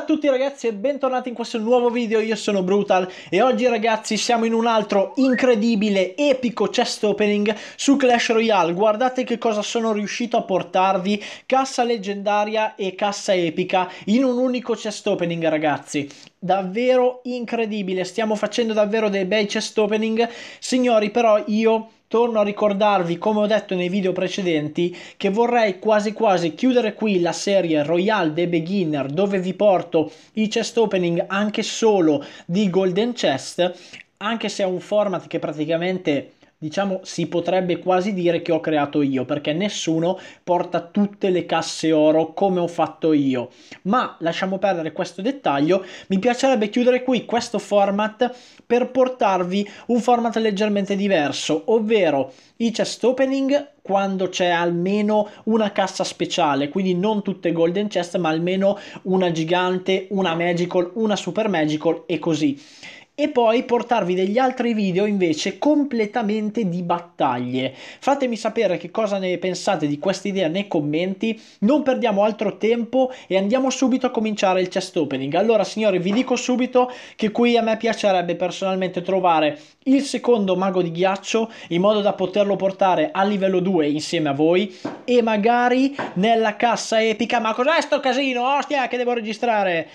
a tutti ragazzi e bentornati in questo nuovo video, io sono Brutal e oggi ragazzi siamo in un altro incredibile, epico chest opening su Clash Royale, guardate che cosa sono riuscito a portarvi, cassa leggendaria e cassa epica in un unico chest opening ragazzi, davvero incredibile, stiamo facendo davvero dei bei chest opening, signori però io torno a ricordarvi come ho detto nei video precedenti che vorrei quasi quasi chiudere qui la serie Royal The Beginner dove vi porto i chest opening anche solo di Golden Chest anche se è un format che praticamente diciamo si potrebbe quasi dire che ho creato io perché nessuno porta tutte le casse oro come ho fatto io ma lasciamo perdere questo dettaglio mi piacerebbe chiudere qui questo format per portarvi un format leggermente diverso ovvero i chest opening quando c'è almeno una cassa speciale, quindi non tutte golden chest, ma almeno una gigante, una magical, una super magical e così e poi portarvi degli altri video invece completamente di battaglie. Fatemi sapere che cosa ne pensate di questa idea nei commenti, non perdiamo altro tempo e andiamo subito a cominciare il chest opening. Allora signori vi dico subito che qui a me piacerebbe personalmente trovare il secondo mago di ghiaccio in modo da poterlo portare a livello 2 insieme a voi e magari nella cassa epica, ma cos'è sto casino? Ostia che devo registrare!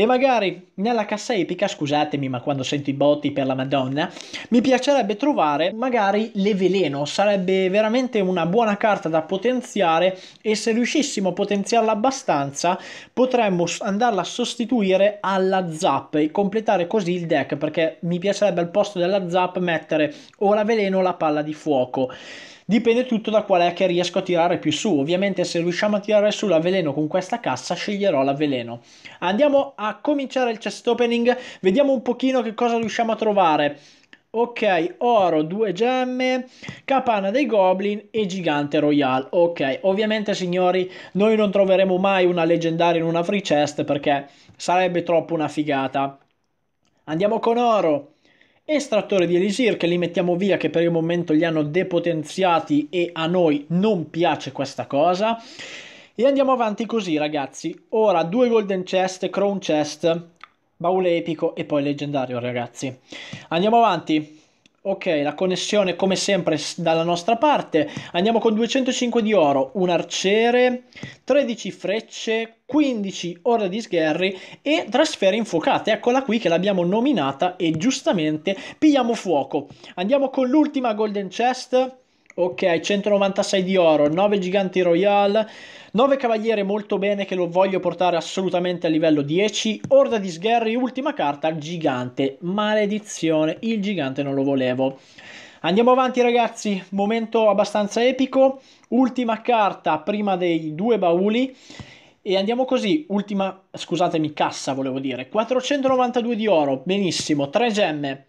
E magari nella cassa epica, scusatemi ma quando sento i botti per la Madonna, mi piacerebbe trovare magari le veleno, sarebbe veramente una buona carta da potenziare e se riuscissimo a potenziarla abbastanza potremmo andarla a sostituire alla zap e completare così il deck perché mi piacerebbe al posto della zap mettere o la veleno o la palla di fuoco. Dipende tutto da qual è che riesco a tirare più su. Ovviamente se riusciamo a tirare su l'avveleno con questa cassa sceglierò l'avveleno. Andiamo a cominciare il chest opening, vediamo un pochino che cosa riusciamo a trovare. Ok, oro, due gemme, capanna dei goblin e gigante royale. Ok, ovviamente signori, noi non troveremo mai una leggendaria in una free chest perché sarebbe troppo una figata. Andiamo con oro estrattore di Elisir che li mettiamo via che per il momento li hanno depotenziati e a noi non piace questa cosa e andiamo avanti così ragazzi ora due golden chest, crown chest baule epico e poi leggendario ragazzi andiamo avanti Ok, la connessione come sempre dalla nostra parte. Andiamo con 205 di oro, un arciere, 13 frecce, 15 ore di sgherri e tre infuocate. Eccola qui che l'abbiamo nominata e giustamente pigliamo fuoco. Andiamo con l'ultima golden chest Ok, 196 di oro, 9 giganti royal, 9 cavaliere molto bene che lo voglio portare assolutamente a livello 10, orda di sgherri, ultima carta, gigante, maledizione, il gigante non lo volevo. Andiamo avanti ragazzi, momento abbastanza epico, ultima carta prima dei due bauli e andiamo così, ultima, scusatemi, cassa volevo dire, 492 di oro, benissimo, 3 gemme,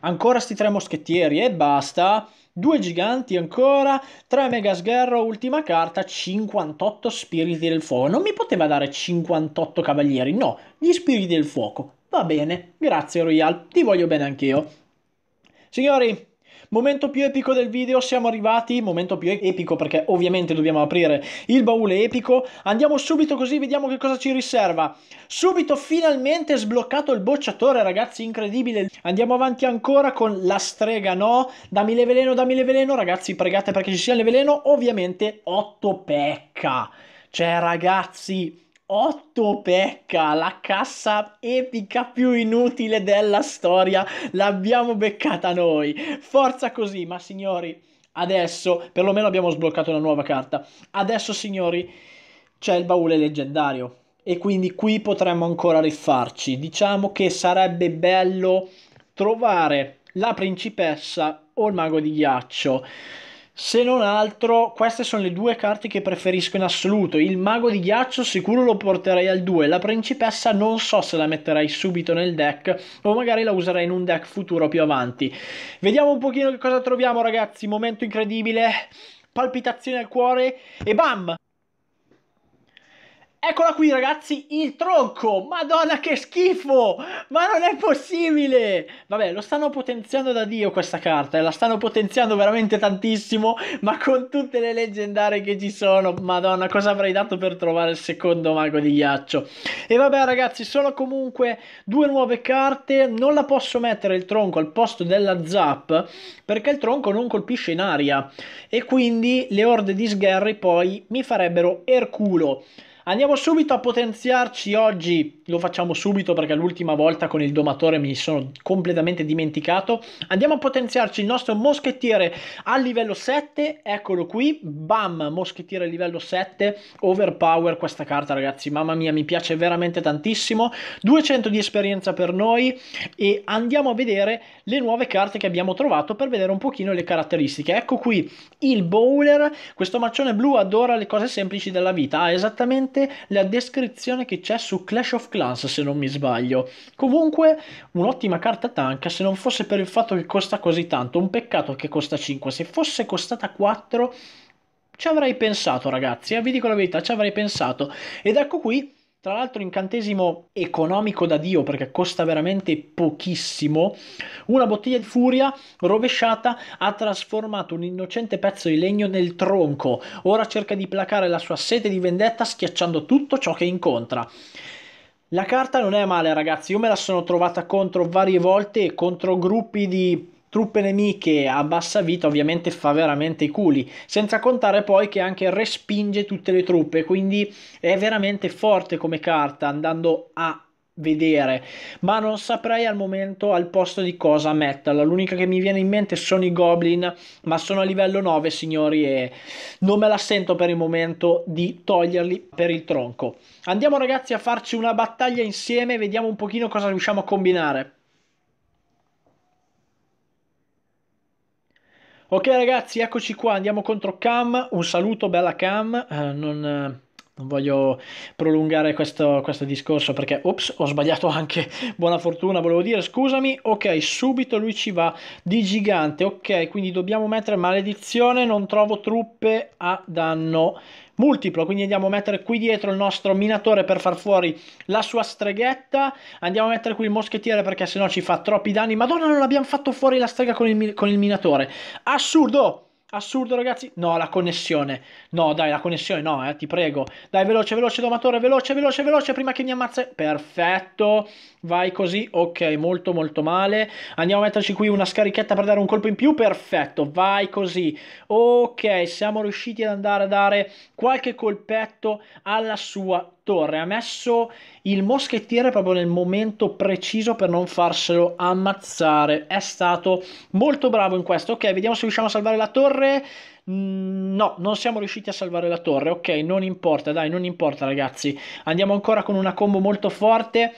ancora sti tre moschettieri e eh, basta. Due giganti ancora, tre mega sgherro, ultima carta, 58 spiriti del fuoco. Non mi poteva dare 58 cavalieri, no, gli spiriti del fuoco. Va bene, grazie Royal, ti voglio bene anch'io. Signori, Momento più epico del video, siamo arrivati, momento più epico perché ovviamente dobbiamo aprire il baule epico. Andiamo subito così vediamo che cosa ci riserva. Subito finalmente sbloccato il bocciatore ragazzi, incredibile. Andiamo avanti ancora con la strega no, dammi le veleno, dammi le veleno ragazzi, pregate perché ci sia le veleno, ovviamente 8 pecca. Cioè ragazzi 8 pecca, la cassa epica più inutile della storia, l'abbiamo beccata noi. Forza così, ma signori, adesso, perlomeno abbiamo sbloccato una nuova carta. Adesso, signori, c'è il baule leggendario e quindi qui potremmo ancora rifarci. Diciamo che sarebbe bello trovare la principessa o il mago di ghiaccio. Se non altro, queste sono le due carte che preferisco in assoluto. Il mago di ghiaccio sicuro lo porterei al 2. La principessa non so se la metterei subito nel deck o magari la userai in un deck futuro più avanti. Vediamo un pochino che cosa troviamo ragazzi, momento incredibile, palpitazioni al cuore e bam! Eccola qui ragazzi, il tronco! Madonna che schifo! Ma non è possibile! Vabbè, lo stanno potenziando da Dio questa carta, eh? la stanno potenziando veramente tantissimo, ma con tutte le leggendarie che ci sono, madonna, cosa avrei dato per trovare il secondo mago di ghiaccio? E vabbè ragazzi, sono comunque due nuove carte, non la posso mettere il tronco al posto della zap, perché il tronco non colpisce in aria, e quindi le orde di sgherri poi mi farebbero erculo. Andiamo subito a potenziarci oggi lo facciamo subito perché l'ultima volta con il domatore mi sono completamente dimenticato. Andiamo a potenziarci il nostro moschettiere a livello 7, eccolo qui, bam, moschettiere livello 7, overpower questa carta ragazzi, mamma mia mi piace veramente tantissimo, 200 di esperienza per noi e andiamo a vedere le nuove carte che abbiamo trovato per vedere un pochino le caratteristiche. Ecco qui il bowler, questo mancione blu adora le cose semplici della vita, ha esattamente la descrizione che c'è su Clash of Clans Clans se non mi sbaglio. Comunque un'ottima carta tank se non fosse per il fatto che costa così tanto, un peccato che costa 5, se fosse costata 4 ci avrei pensato ragazzi, eh? vi dico la verità, ci avrei pensato. Ed ecco qui tra l'altro incantesimo economico da Dio perché costa veramente pochissimo, una bottiglia di furia rovesciata ha trasformato un innocente pezzo di legno nel tronco, ora cerca di placare la sua sete di vendetta schiacciando tutto ciò che incontra. La carta non è male ragazzi, io me la sono trovata contro varie volte, contro gruppi di truppe nemiche a bassa vita ovviamente fa veramente i culi, senza contare poi che anche respinge tutte le truppe, quindi è veramente forte come carta andando a vedere, ma non saprei al momento al posto di cosa metterla. L'unica che mi viene in mente sono i Goblin, ma sono a livello 9, signori, e non me la sento per il momento di toglierli per il tronco. Andiamo ragazzi a farci una battaglia insieme, vediamo un pochino cosa riusciamo a combinare. Ok ragazzi, eccoci qua, andiamo contro Cam, un saluto bella Cam, eh, non... Eh, non voglio prolungare questo, questo discorso perché, ops, ho sbagliato anche, buona fortuna, volevo dire, scusami, ok, subito lui ci va di gigante, ok, quindi dobbiamo mettere maledizione, non trovo truppe a danno multiplo, quindi andiamo a mettere qui dietro il nostro minatore per far fuori la sua streghetta, andiamo a mettere qui il moschettiere perché sennò ci fa troppi danni, madonna non abbiamo fatto fuori la strega con il, con il minatore, assurdo! Assurdo, ragazzi. No, la connessione. No, dai, la connessione no, eh, ti prego. Dai, veloce, veloce, domatore, veloce, veloce, veloce, prima che mi ammazza. Perfetto. Vai così. Ok, molto, molto male. Andiamo a metterci qui una scarichetta per dare un colpo in più. Perfetto, vai così. Ok, siamo riusciti ad andare a dare qualche colpetto alla sua l'attore ha messo il moschettiere proprio nel momento preciso per non farselo ammazzare. È stato molto bravo in questo. Ok, vediamo se riusciamo a salvare la torre. Mm, no, non siamo riusciti a salvare la torre. Ok, non importa, dai, non importa ragazzi. Andiamo ancora con una combo molto forte.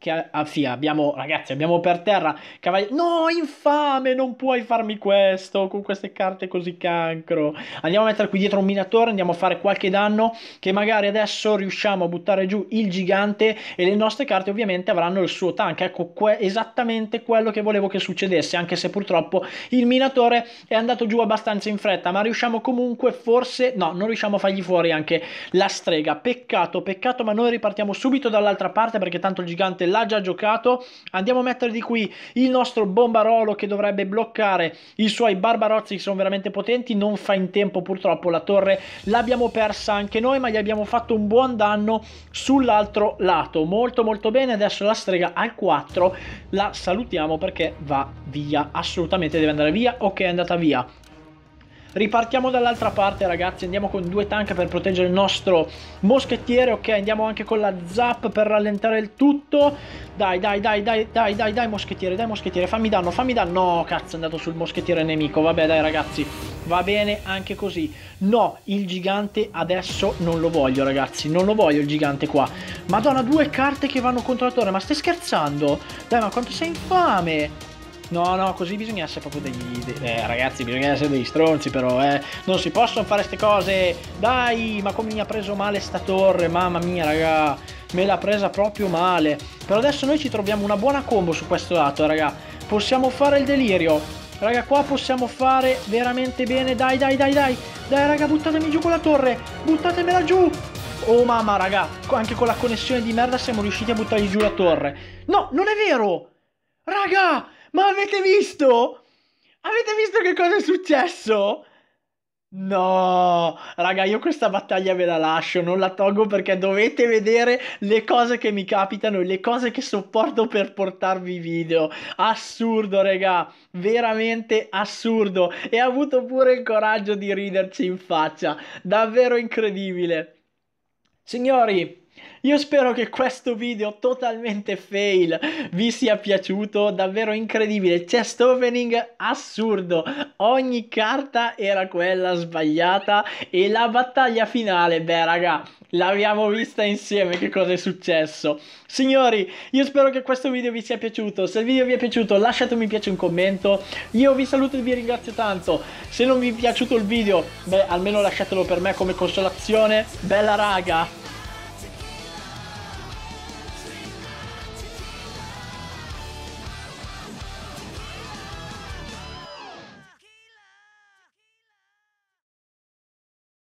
Che, ah sì, abbiamo, ragazzi, abbiamo per terra Cavaliere... No, infame, non puoi farmi questo con queste carte così cancro. Andiamo a mettere qui dietro un minatore, andiamo a fare qualche danno che magari adesso riusciamo a buttare giù il gigante e le nostre carte ovviamente avranno il suo tank. Ecco, que esattamente quello che volevo che succedesse, anche se purtroppo il minatore è andato giù abbastanza in fretta, ma riusciamo comunque forse... No, non riusciamo a fargli fuori anche la strega. Peccato, peccato, ma noi ripartiamo subito dall'altra parte perché tanto il gigante l'ha già giocato. Andiamo a mettere di qui il nostro Bombarolo che dovrebbe bloccare i suoi Barbarozzi che sono veramente potenti. Non fa in tempo purtroppo la torre l'abbiamo persa anche noi ma gli abbiamo fatto un buon danno sull'altro lato. Molto molto bene. Adesso la strega al 4 la salutiamo perché va via. Assolutamente deve andare via. Ok è andata via. Ripartiamo dall'altra parte ragazzi, andiamo con due tank per proteggere il nostro moschettiere, ok andiamo anche con la zap per rallentare il tutto Dai dai dai dai dai dai dai moschettiere, dai moschettiere, fammi danno, fammi danno No cazzo è andato sul moschettiere nemico, vabbè dai ragazzi, va bene anche così No, il gigante adesso non lo voglio ragazzi, non lo voglio il gigante qua Madonna due carte che vanno contro la torre, ma stai scherzando? Dai ma quanto sei infame No, no, così bisogna essere proprio degli. De... Eh, ragazzi, bisogna essere degli stronzi, però, eh. Non si possono fare queste cose. Dai, ma come mi ha preso male sta torre, mamma mia, raga. Me l'ha presa proprio male. Però adesso noi ci troviamo una buona combo su questo lato, raga. Possiamo fare il delirio. Raga, qua possiamo fare veramente bene. Dai, dai, dai, dai. Dai, raga, buttatemi giù con la torre. Buttatemela giù. Oh mamma, raga, anche con la connessione di merda siamo riusciti a buttargli giù la torre. No, non è vero! Raga, ma avete visto? Avete visto che cosa è successo? No, raga, io questa battaglia ve la lascio, non la tolgo perché dovete vedere le cose che mi capitano e le cose che sopporto per portarvi video. Assurdo, raga, veramente assurdo. E ha avuto pure il coraggio di riderci in faccia. Davvero incredibile. Signori, io spero che questo video totalmente fail vi sia piaciuto, davvero incredibile, chest opening assurdo, ogni carta era quella sbagliata e la battaglia finale, beh raga, l'abbiamo vista insieme che cosa è successo. Signori, io spero che questo video vi sia piaciuto, se il video vi è piaciuto lasciate un mi piace, un commento, io vi saluto e vi ringrazio tanto, se non vi è piaciuto il video, beh almeno lasciatelo per me come consolazione, bella raga!